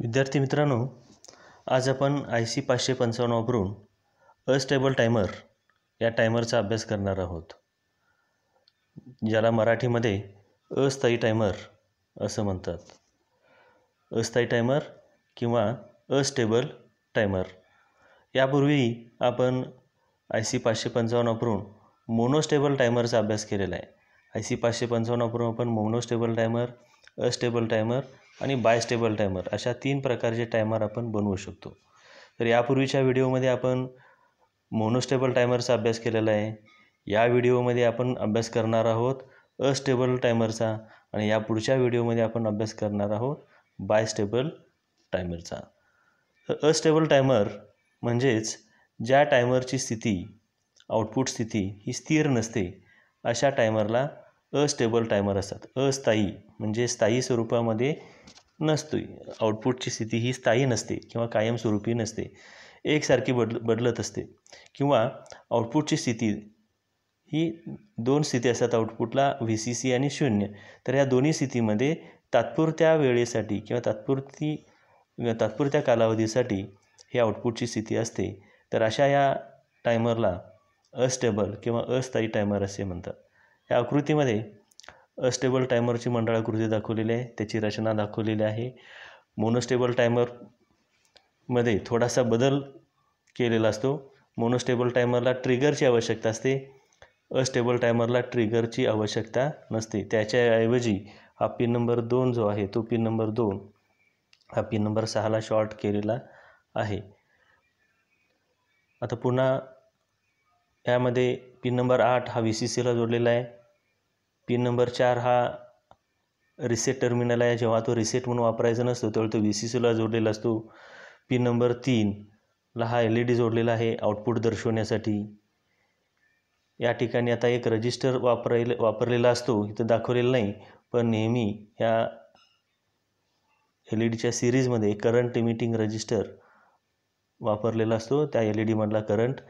विद्यार्थी मित्रांनो आज आपण आय सी पाचशे पंचावन्न वापरून अस्टेबल टायमर या टायमरचा अभ्यास करणार आहोत ज्याला मराठीमध्ये अस्थायी टायमर असं म्हणतात अस्थायी टायमर किंवा अस्टेबल टायमर यापूर्वी आपण आय सी पाचशे पंचावन्न वापरून मोनोस्टेबल टायमरचा अभ्यास केलेला आहे आय सी पाचशे पंचावन्न वापरून आपण मोनोस्टेबल टायमर अस्टेबल टायमर आणि बायस्टेबल टायमर अशा तीन प्रकारचे टायमर आपण बनवू शकतो तर यापूर्वीच्या व्हिडिओमध्ये आपण मोनोस्टेबल टायमरचा अभ्यास केलेला आहे या व्हिडिओमध्ये आपण अभ्यास करणार आहोत अस्टेबल टायमरचा आणि या पुढच्या व्हिडिओमध्ये आपण अभ्यास करणार आहोत बायस्टेबल टायमरचा तर अस्टेबल टायमर म्हणजेच ज्या टायमरची स्थिती आउटपुट स्थिती ही स्थिर नसते अशा टायमरला अस्टेबल टायमर असतात अस्थायी म्हणजे स्थायी स्वरूपामध्ये नसतोय आउटपुटची स्थिती ही स्थायी नसते किंवा कायमस्वरूपी नसते एकसारखी बदल बदलत असते किंवा आउटपुटची स्थिती ही दोन स्थिती असतात आउटपुटला व्ही सी सी आणि शून्य तर या दोन्ही स्थितीमध्ये तात्पुरत्या वेळेसाठी किंवा तात्पुरती तात्पुरत्या कालावधीसाठी ही आउटपुटची स्थिती असते तर अशा या टायमरला अस्टेबल किंवा अस्थायी टायमर असे म्हणतात या आकृतीमध्ये अस्टेबल टायमरची मंडळाकृती दाखवलेली आहे त्याची रचना दाखवलेली आहे मोनोस्टेबल टायमरमध्ये थोडासा बदल केलेला असतो मोनोस्टेबल टायमरला ट्रिगरची आवश्यकता असते अस्टेबल टायमरला ट्रिगरची आवश्यकता नसते त्याच्याऐवजी हा पिन नंबर दोन जो आहे तो पिन नंबर दोन हा पिन नंबर सहाला शॉर्ट केलेला आहे आता पुन्हा यामध्ये पिन नंबर आठ हा वी सी सीला जोडलेला आहे पिन नंबर चार हा रिसेट टर्मिनल आहे जेव्हा तो रिसेट म्हणून वापरायचा नसतो तेव्हा तो व्ही सी सीला जोडलेला असतो पिन नंबर तीनला हा एल ई डी जोडलेला आहे आउटपुट दर्शवण्यासाठी या ठिकाणी आता एक रजिस्टर वापरायला वापरलेला असतो इथं दाखवलेला नाही पण नेहमी ह्या एल ई डीच्या सिरीजमध्ये करंट इमिटिंग रजिस्टर वापरलेला असतो त्या एल ई डीमधला करंट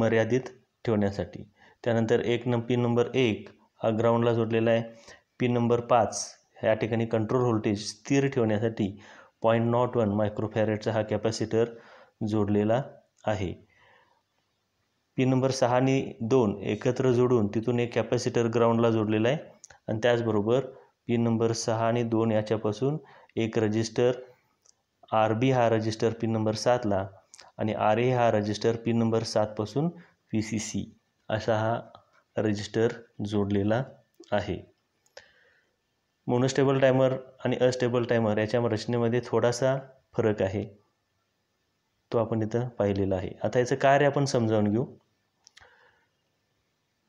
मर्यादित ठेवण्यासाठी त्यानंतर एक नं पिन नंबर एक हा ग्राउंडला जोडलेला आहे पिन नंबर पाच या ठिकाणी कंट्रोल व्होल्टेज स्थिर ठेवण्यासाठी पॉईंट नॉट वन मायक्रोफॅरेटचा हा कॅपॅसिटर जोडलेला आहे पिन नंबर सहा आणि दोन एकत्र जोडून तिथून एक कॅपॅसिटर ग्राउंडला जोडलेला आहे आणि त्याचबरोबर पिन नंबर सहा आणि दोन याच्यापासून एक रजिस्टर आर बी हा रजिस्टर पिन नंबर सातला आणि आर ए हा रजिस्टर पिन नंबर सातपासून पी सी सी असा हा रजिस्टर जोडलेला आहे मोनोस्टेबल स्टेबल टायमर आणि अस्टेबल टायमर याच्या रचनेमध्ये थोडासा फरक आहे तो आपण इथं पाहिलेला आहे आता याचं कार्य आपण समजावून घेऊ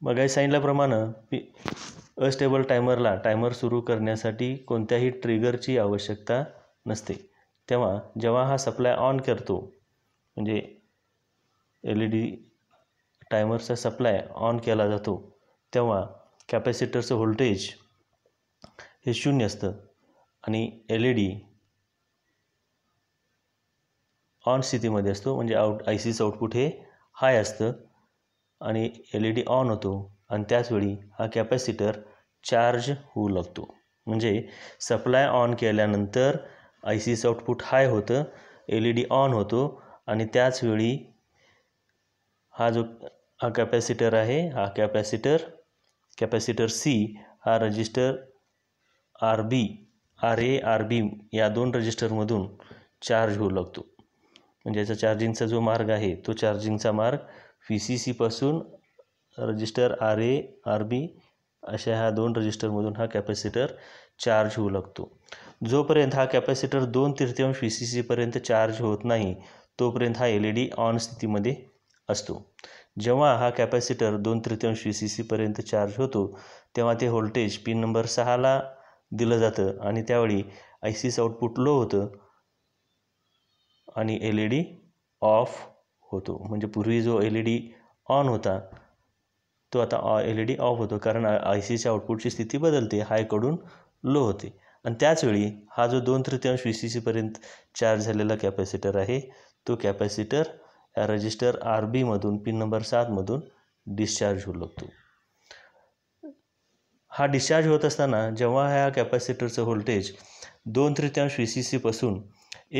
मग या सांगितल्याप्रमाणे पी अस्टेबल टायमरला टायमर सुरू करण्यासाठी कोणत्याही ट्रिगरची आवश्यकता नसते तेव्हा जेव्हा हा सप्लाय ऑन करतो म्हणजे एल ई डी टायमरचा सप्लाय ऑन केला जातो तेव्हा कॅपॅसिटरचं व्होल्टेज हे शून्य असतं आणि एल ई डी ऑन स्थितीमध्ये असतो म्हणजे आउट आय सीचं आउटपुट हे हाय असतं आणि एल ई डी ऑन होतो आणि त्याचवेळी हा कॅपॅसिटर चार्ज होऊ लागतो म्हणजे सप्लाय ऑन केल्यानंतर आय सीचं आउटपुट हाय होतं एल ई डी ऑन होतो आणि त्याचवेळी हा जो हा कॅपॅसिटर आहे हा कॅपॅसिटर कॅपॅसिटर सी हा register R B R A R B या दोन रजिस्टरमधून चार्ज होऊ लागतो म्हणजे याचा चार्जिंगचा जो मार्ग आहे तो चार्जिंगचा मार्ग व्ही सी सीपासून register R A R B अशा ह्या दोन रजिस्टरमधून हा कॅपॅसिटर चार्ज होऊ लागतो जोपर्यंत हा कॅपॅसिटर दोन तृतीयांश व्ही सी सीपर्यंत चार्ज होत नाही तोपर्यंत हा एल ई डी ऑन स्थितीमध्ये असतो जेव्हा हा कॅपॅसिटर दोन तृतीयांश वी सी सीपर्यंत चार्ज होतो तेव्हा ते व्होल्टेज पिन नंबर सहाला दिलं जातं आणि त्यावेळी आय सीचं आउटपुट लो होतं आणि एल ई डी ऑफ होतो म्हणजे पूर्वी जो एल ई डी ऑन होता तो आता एल ई डी ऑफ होतो कारण आय सीच्या आउटपुटची स्थिती बदलते हायकडून लो होते आणि त्याचवेळी हा जो दोन तृतीयांश वी सी सीपर्यंत चार्ज झालेला कॅपॅसिटर आहे तो कॅपॅसिटर रजिस्टर आर बीमधून पिन नंबर सातमधून डिस्चार्ज होऊ लागतो हा डिस्चार्ज होत असताना जेव्हा ह्या कॅपॅसिटरचं व्होल्टेज दोन तृतीयांश व्ही सी सीपासून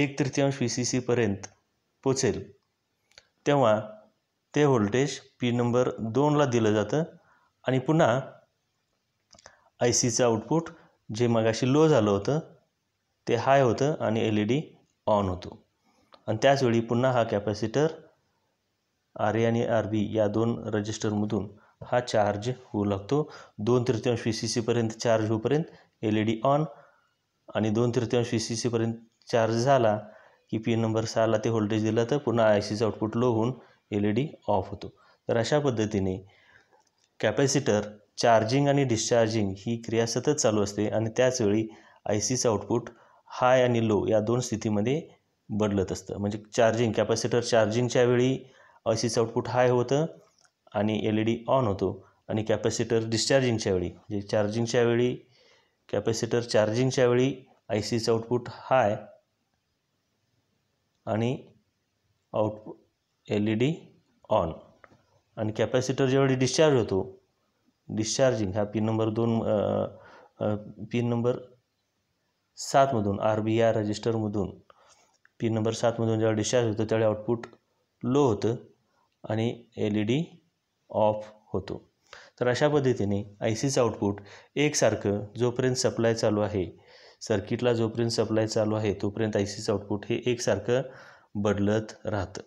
एक तृतीयांश व्ही सी सीपर्यंत पोचेल तेव्हा ते व्होल्टेज पिन नंबर दोनला दिलं जातं आणि पुन्हा आय सीचं आउटपुट जे मगाशी लो झालं होतं ते हाय होतं आणि एल ई डी ऑन होतो आणि त्याचवेळी पुन्हा हा कॅपॅसिटर आर ए आणि आर बी या दोन रजिस्टरमधून हा चार्ज होऊ लागतो दोन तृतीयांश वी सी सीपर्यंत चार्ज होऊपर्यंत एल ई डी ऑन आणि दोन तृतीयांश वी सी सीपर्यंत चार्ज झाला की पिन नंबर सहाला ते व्होल्टेज दिला तर पुन्हा आय सीचं आउटपुट लो होऊन एल ई डी ऑफ होतो तर अशा पद्धतीने कॅपॅसिटर चार्जिंग आणि डिस्चार्जिंग ही क्रिया सतत चालू असते आणि त्याचवेळी आय सीचं आउटपुट हाय आणि लो या दोन स्थितीमध्ये बदलत असतं म्हणजे चार्जिंग कॅपॅसिटर चार्जिंगच्या वेळी अशीच आउटपुट हाय होतं आणि एल ई डी ऑन होतो आणि कॅपॅसिटर डिस्चार्जिंगच्या वेळी म्हणजे चार्जिंगच्या वेळी कॅपॅसिटर चार्जिंगच्या वेळी आय सीचं आउटपुट हाय आणि output L E D on आणि कॅपॅसिटर ज्यावेळी डिस्चार्ज होतो डिस्चार्जिंग हा पिन नंबर दोन पिन नंबर सातमधून आर बी आर रजिस्टरमधून पिन नंबर सातमधून ज्यावेळी डिस्चार्ज होतं त्यावेळी आउटपुट लो होतं आणि एल ई डी ऑफ होतो तर अशा पद्धतीने आय सीचं आउटपुट एकसारखं जोपर्यंत सप्लाय चालू आहे सर्किटला जोपर्यंत सप्लाय चालू आहे तोपर्यंत आय सीचं आउटपुट हे एकसारखं बदलत राहतं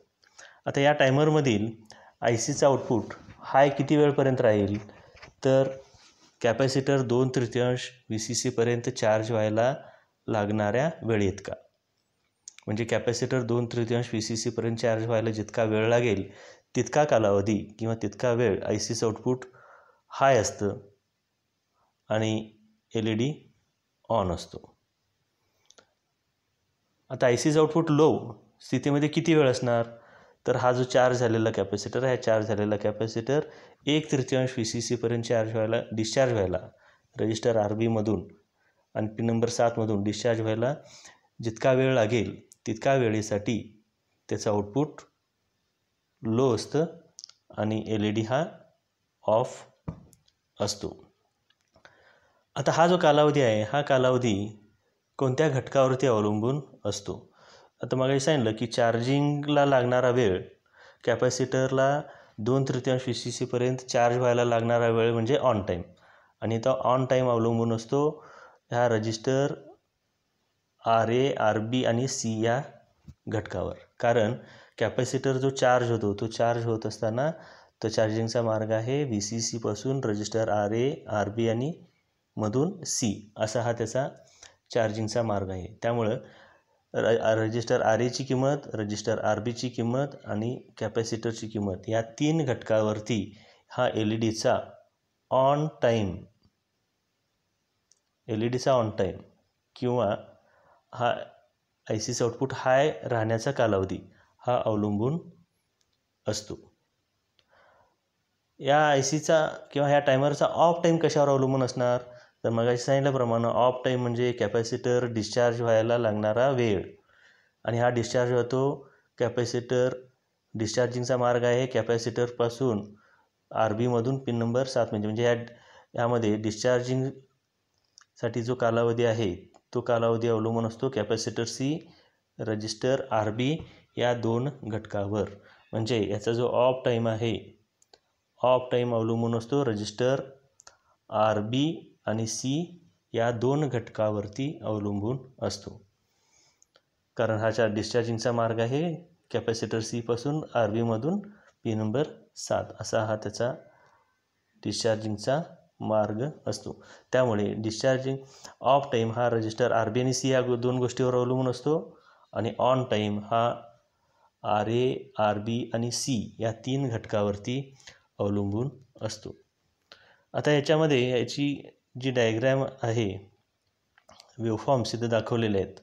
आता या टायमरमधील आय सीचं आउटपुट हाय किती वेळपर्यंत राहील तर कॅपॅसिटर दोन तृतीयांश व्ही सी सीपर्यंत चार्ज व्हायला लागणाऱ्या वेळेत का म्हणजे कॅपॅसिटर दोन तृतीयांश व्ही सी सीपर्यंत चार्ज व्हायला जितका वेळ लागेल तितका कालावधी किंवा तितका वेळ आय सीचं आउटपुट हाय असतं आणि एल ई डी ऑन असतो आता आय सीचं आउटपुट लो स्थितीमध्ये किती वेळ असणार तर हा जो चार्ज झालेला कॅपॅसिटर हा चार्ज झालेला कॅपॅसिटर एक तृतीयांश व्ही सी सीपर्यंत चार्ज व्हायला डिस्चार्ज व्हायला रजिस्टर आर बीमधून आणि पिन नंबर सातमधून डिस्चार्ज व्हायला जितका वेळ लागेल तितका वेळेसाठी त्याचं आउटपुट लो असतं आणि एल ई डी हा ऑफ असतो आता हा जो कालावधी आहे हा कालावधी कोणत्या घटकावरती अवलंबून असतो आता मग सांगितलं की चार्जिंगला लागणारा वेळ कॅपॅसिटरला दोन तृतीयांश वी सी सीपर्यंत चार्ज व्हायला लागणारा वेळ म्हणजे ऑन टाईम आणि तो ऑन टाईम अवलंबून असतो ह्या register R A R B आणि सी या घटकावर कारण कॅपॅसिटर जो चार्ज होतो तो चार्ज होत असताना तो चार्जिंगचा मार्ग आहे व्ही सी सीपासून register R A R B आणि मधून सी असा हा त्याचा चार्जिंगचा मार्ग आहे त्यामुळं र रजिस्टर आर एची किंमत रजिस्टर आर बीची किंमत आणि कॅपॅसिटरची किंमत या तीन घटकावरती हा एल ई डीचा ऑन टाईम एल ई डीचा ऑन टाईम किंवा हा आय सीचं आउटपुट हाय राहण्याचा कालावधी हा अवलंबून असतो या आय सीचा किंवा ह्या टायमरचा ऑफ टाईम कशावर अवलंबून असणार तर मग सांगितल्याप्रमाणे ऑफ टाईम म्हणजे कॅपॅसिटर डिस्चार्ज व्हायला लागणारा वेळ आणि हा डिस्चार्ज होतो कॅपॅसिटर डिस्चार्जिंगचा मार्ग आहे कॅपॅसिटरपासून आर बीमधून पिन नंबर सात म्हणजे म्हणजे ह्या ह्यामध्ये डिस्चार्जिंगसाठी जो कालावधी आहे तो कालावधी अवलंबून असतो capacitor C register R B या दोन घटकावर म्हणजे याचा जो ऑफ टाईम आहे ऑफ टाईम अवलंबून असतो रजिस्टर आर बी आणि सी या दोन घटकावरती अवलंबून असतो कारण हा चार डिस्चार्जिंगचा मार्ग आहे कॅपॅसिटर सीपासून आर बीमधून पी नंबर सात असा हा त्याचा डिस्चार्जिंगचा मार्ग असतो त्यामुळे डिस्चार्जिंग ऑफ टाईम हा रजिस्टर आर बी आणि सी या दोन गोष्टीवर अवलंबून असतो आणि ऑन टाईम हा आर ए आर बी आणि सी या तीन घटकावरती अवलंबून असतो आता याच्यामध्ये याची जी डायग्रॅम आहे वेवफॉर्म्स इथे दाखवलेले आहेत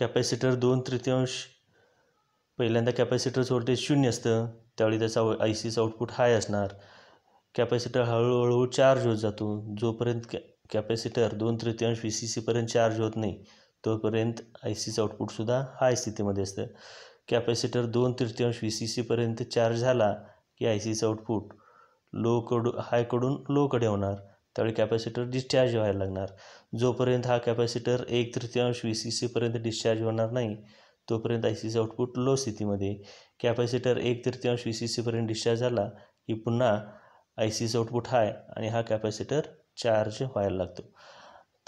कॅपॅसिटर दोन तृतीयांश पहिल्यांदा कॅपॅसिटर व्होल्टेज शून्य असतं त्यावेळी त्याचा आय सीचं आउटपुट हाय असणार कॅपॅसिटर हळूहळू चार्ज होत जातो जोपर्यंत कॅ कॅपॅसिटर दोन तृतीयांश व्ही सी सीपर्यंत चार्ज होत नाही तोपर्यंत आय सीचं आउटपुटसुद्धा हाय स्थितीमध्ये असतं कॅपॅसिटर दोन तृतीयांश व्ही सी सीपर्यंत चार्ज झाला की आय सीचं आउटपुट लो लोकडू हायकडून लोकडे होणार त्यावेळी कॅपॅसिटर डिस्चार्ज व्हायला लागणार जोपर्यंत हा कॅपॅसिटर एक तृतीयांश व्ही सी सीपर्यंत डिस्चार्ज होणार नाही तोपर्यंत आय सीचं आउटपुट लो स्थितीमध्ये कॅपॅसिटर एक तृतीयांश व्ही सी सीपर्यंत डिस्चार्ज झाला की पुन्हा आय सीचं आउटपुट हाय आणि हा कॅपॅसिटर चार्ज व्हायला लागतो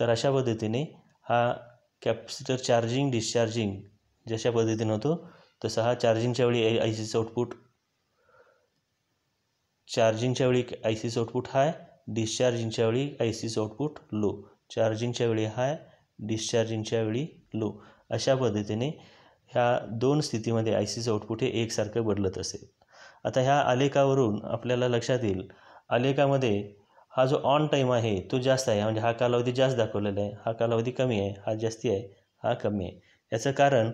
तर अशा पद्धतीने हा कॅपॅसिटर चार्जिंग डिस्चार्जिंग जशा पद्धतीनं होतो तसं हा चार्जिंगच्या वेळी आय सीचं आउटपुट चार्जिंगच्या वेळी आय सीचं आउटपुट हाय डिस्चार्जिंगच्या वेळी आय सीचं आउटपुट लो चार्जिंगच्या वेळी हाय डिस्चार्जिंगच्या वेळी लो अशा पद्धतीने ह्या दोन स्थितीमध्ये आय सीचं आउटपुट हे एकसारखं बदलत असेल आता ह्या आलेखावरून आपल्याला लक्षात येईल आलेखामध्ये हा जो ऑन टाईम आहे तो जास्त आहे म्हणजे हा कालावधी जास्त दाखवलेला आहे हा कालावधी कमी आहे हा जास्ती आहे हा कमी आहे याचं कारण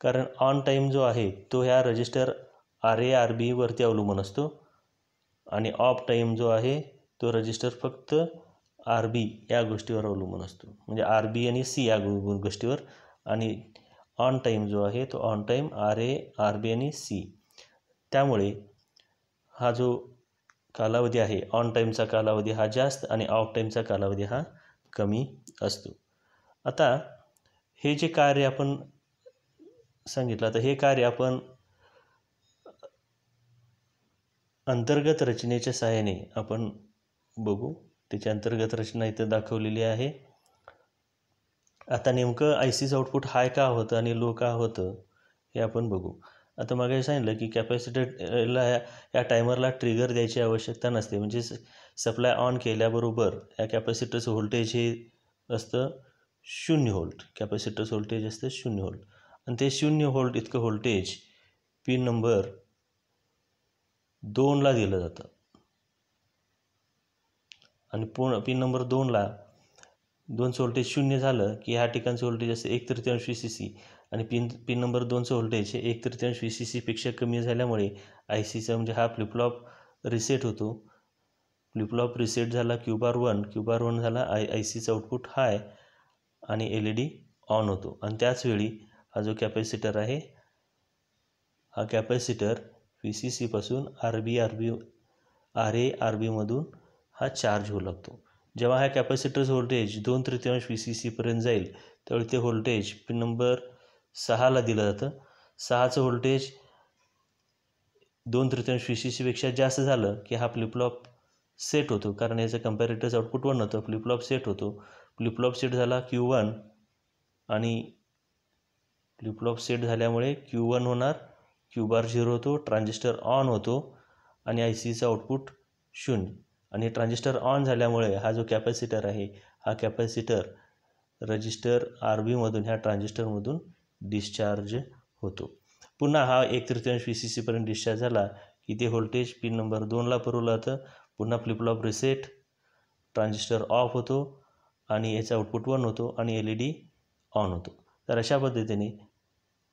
कारण ऑन टाईम जो आहे तो ह्या रजिस्टर आर ए आर बीवरती अवलंबून असतो आणि ऑफ टाईम जो आहे तो रजिस्टर फक्त आर बी या गोष्टीवर अवलंबून असतो म्हणजे आर बी आणि सी या गोष्टीवर आणि ऑन टाईम जो आहे तो on time R A R B आणि सी त्यामुळे हा जो कालावधी आहे ऑन टाईमचा कालावधी हा जास्त आणि ऑफ टाईमचा कालावधी हा कमी असतो आता हे जे कार्य आपण सांगितलं तर हे कार्य आपण अंतर्गत रचनेच्या सहाय्याने आपण बघू त्याची अंतर्गत रचना इथं दाखवलेली आहे आता नेमकं आय सीचं आउटपुट हाय का होतं आणि लो का होतं हे आपण बघू आता मागे सांगितलं की कॅपॅसिटरला या टायमरला ट्रिगर द्यायची आवश्यकता नसते म्हणजे सप्लाय ऑन केल्याबरोबर या कॅपॅसिटरचं व्होल्टेज हे असतं शून्य व्होल्ट कॅपॅसिटरचं व्होल्टेज असतं शून्य होल्ट आणि ते शून्य व्होल्ट इतकं व्होल्टेज पिन नंबर दोनला दिलं जातं आणि पूर्ण पिन नंबर दोनला दोनचं व्होल्टेज शून्य झालं की ह्या ठिकाणचं व्होल्टेज असं एक तृतीयांश वी सी सी आणि पिन पिन नंबर दोनचं व्होल्टेज हे एक तृतीयांश वी सी सीपेक्षा कमी झाल्यामुळे आय सीचा म्हणजे हा फ्लिपलॉप रिसेट होतो फ्लिपलॉप रिसेट झाला क्यूबार वन क्यूबार वन झाला आय आय सीचं आउटपुट हाय आणि एल ई डी ऑन होतो आणि त्याचवेळी हा जो कॅपॅसिटर आहे हा कॅपॅसिटर व्ही सी सीपासून R B R B R A R बीमधून हा चार्ज होऊ लागतो जेव्हा हा कॅपॅसिटर व्होल्टेज दोन तृतीयांश व्ही सी सीपर्यंत जाईल त्यावेळी ते व्होल्टेज पिन नंबर सहाला दिलं जातं सहाचं व्होल्टेज दोन तृतीयांश व्ही सी सीपेक्षा जास्त झालं की हा फ्लिपलॉप सेट होतो कारण याचं कम्पॅरेटर्स आउटपुट वन होतं फ्लिपलॉप सेट होतो फ्लिपलॉप सेट झाला क्यू वन आणि फ्लिपफ्लॉप सेट झाल्यामुळे क्यू वन होणार क्यू बार झिरो होतो ट्रान्झिस्टर ऑन होतो आणि आय सीचं आउटपुट शून्य आणि ट्रान्झिस्टर ऑन झाल्यामुळे हा जो कॅपॅसिटर आहे हा कॅपॅसिटर रजिस्टर आर बीमधून ह्या ट्रान्झिस्टरमधून डिस्चार्ज होतो पुन्हा हा एक तृतीयांश पी सी सीपर्यंत डिस्चार्ज झाला की ते व्होल्टेज पिन नंबर दोनला पुरवलं जातं पुन्हा फ्लिपलॉप रिसेट ट्रान्झिस्टर ऑफ होतो आणि याचा आउटपुट वन होतो आणि एल ई डी ऑन होतो तर अशा पद्धतीने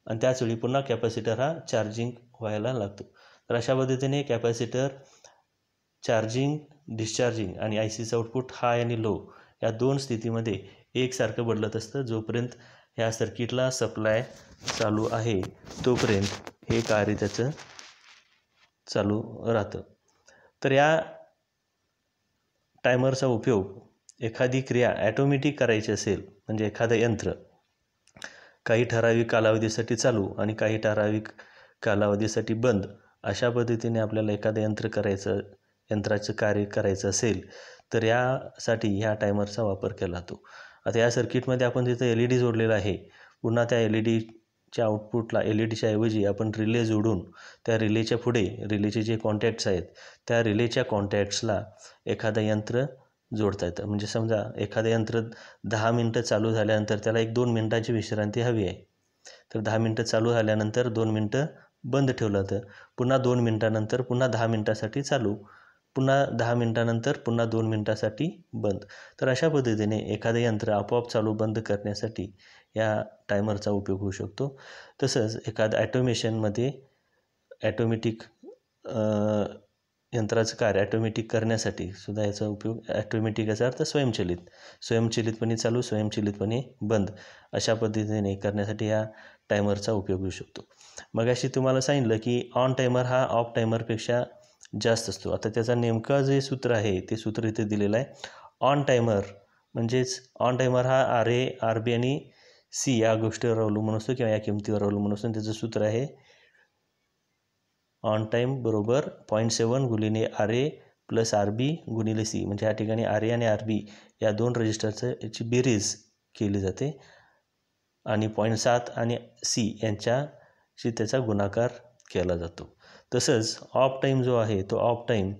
आणि त्याचवेळी पुन्हा कॅपॅसिटर हा चार्जिंग व्हायला लागतो तर अशा पद्धतीने कॅपॅसिटर चार्जिंग डिस्चार्जिंग आणि आय सीचं आउटपुट हाय आणि लो या दोन स्थितीमध्ये एकसारखं बदलत असतं जोपर्यंत ह्या सर्किटला सप्लाय चालू आहे तोपर्यंत हे कार्य त्याचं चालू राहतं तर या टायमरचा उपयोग एखादी क्रिया ॲटोमॅटिक करायची असेल म्हणजे एखादं यंत्र काही ठराविक कालावधीसाठी चालू आणि काही ठराविक कालावधीसाठी बंद अशा पद्धतीने आपल्याला एखादं यंत्र करायचं यंत्राचं कार्य करायचं असेल तर यासाठी ह्या टायमरचा वापर केला जातो आता या सर्किटमध्ये आपण तिथं एल ई e डी जोडलेला आहे पुन्हा त्या एल ई e डीच्या आउटपुटला एल ई e डीच्या ऐवजी आपण रिले जोडून त्या रिलेच्या पुढे रिलेचे जे कॉन्टॅक्ट्स आहेत त्या रिलेच्या कॉन्टॅक्ट्सला एखादं यंत्र जोडता येतं म्हणजे समजा एखादं यंत्र दहा मिनटं चालू झाल्यानंतर त्याला एक दोन मिनटाची विश्रांती हवी आहे तर दहा मिनटं चालू झाल्यानंतर दोन मिनटं बंद ठेवलं जातं पुन्हा दोन मिनटानंतर पुन्हा दहा मिनटासाठी चालू पुन्हा दहा मिनटानंतर पुन्हा दोन मिनटासाठी बंद तर अशा पद्धतीने एखादं यंत्र आपोआप चालू बंद करण्यासाठी या टायमरचा उपयोग होऊ शकतो तसंच एखादं ॲटोमेशनमध्ये ॲटोमॅटिक यंत्राचं कार्य ॲटोमॅटिक करण्यासाठी सुद्धा याचा उपयोग ॲटोमॅटिक याचा अर्थ स्वयंचलित स्वयंचलितपणे चालू स्वयंचलितपणे बंद अशा पद्धतीने करण्यासाठी या टायमरचा उपयोग होऊ शकतो मग अशी तुम्हाला सांगितलं की ऑन टायमर हा ऑफ टायमरपेक्षा जास्त असतो आता त्याचा नेमकं जे सूत्र आहे ते सूत्र इथे दिलेलं आहे ऑन टायमर म्हणजेच ऑन टायमर हा आर ए आर बी आणि सी या गोष्टीवर अवलंबून असतो किंवा या किमतीवर अवलंबून असतो त्याचं सूत्र आहे ऑन टाईम बरोबर पॉईंट सेवन गुणिले R A plus R B गुणिले सी म्हणजे या ठिकाणी आर ए आणि आर बी या दोन रजिस्टरचं याची बेरीज केली जाते आणि पॉईंट सात आणि सी यांच्याशी त्याचा गुणाकार केला जातो तसंच ऑफ टाईम जो आहे तो ऑफ टाईम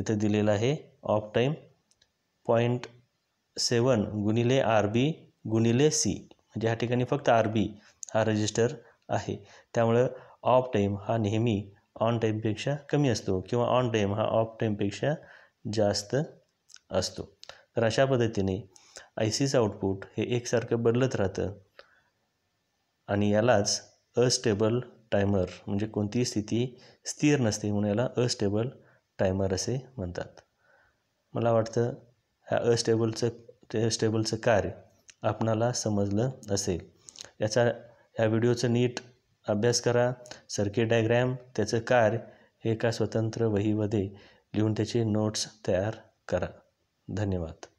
इथं दिलेला आहे ऑफ टाईम पॉईंट सेवन गुणिले आर बी गुणिले सी म्हणजे ह्या ठिकाणी फक्त आर बी हा रजिस्टर आहे त्यामुळं ऑफ टाईम हा नेहमी ऑन टाईमपेक्षा कमी असतो किंवा ऑन टाईम हा ऑफ टाईमपेक्षा जास्त असतो तर अशा पद्धतीने आय सीचं आउटपुट हे एकसारखं बदलत राहतं आणि यालाच अस्टेबल टायमर म्हणजे कोणतीही स्थिती स्थिर नसते म्हणून याला अस्टेबल टायमर असे म्हणतात मला वाटतं ह्या अस्टेबलचं ते अस्टेबलचं कार्य आपणाला समजलं असेल याचा ह्या व्हिडिओचं नीट अभ्यास करा सर्किट डायग्रॅम त्याचं कार्य एका स्वतंत्र वहीमध्ये लिहून त्याचे नोट्स तयार करा धन्यवाद